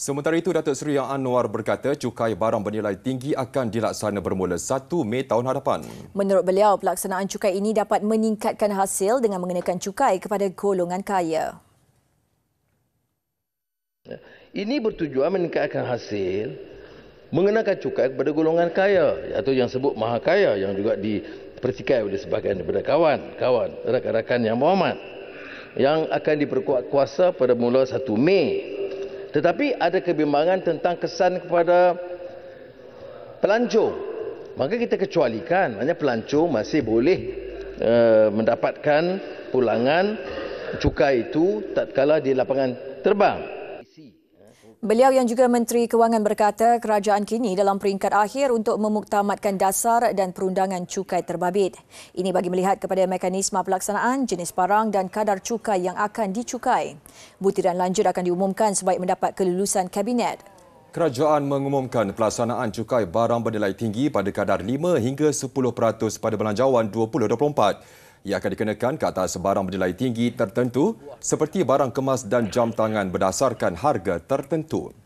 Sementara itu, Datuk Seri Yang Anwar berkata cukai barang bernilai tinggi akan dilaksana bermula 1 Mei tahun hadapan. Menurut beliau, pelaksanaan cukai ini dapat meningkatkan hasil dengan mengenakan cukai kepada golongan kaya. Ini bertujuan meningkatkan hasil mengenakan cukai kepada golongan kaya atau yang sebut maha kaya yang juga dipertikai oleh sebahagian daripada kawan, kawan, rakan-rakan yang berhormat yang akan diperkuat kuasa pada mula 1 Mei tetapi ada kebimbangan tentang kesan kepada pelancong. Maka kita kecualikan. Maksudnya pelancong masih boleh uh, mendapatkan pulangan cukai itu tak kalah di lapangan terbang. Beliau yang juga Menteri Kewangan berkata kerajaan kini dalam peringkat akhir untuk memuktamadkan dasar dan perundangan cukai terbabit. Ini bagi melihat kepada mekanisme pelaksanaan, jenis barang dan kadar cukai yang akan dicukai. Butiran lanjut akan diumumkan sebaik mendapat kelulusan Kabinet. Kerajaan mengumumkan pelaksanaan cukai barang bernilai tinggi pada kadar 5 hingga 10% pada Belanjawan 2024 ia akan dikenakan ke atas barang bernilai tinggi tertentu seperti barang kemas dan jam tangan berdasarkan harga tertentu.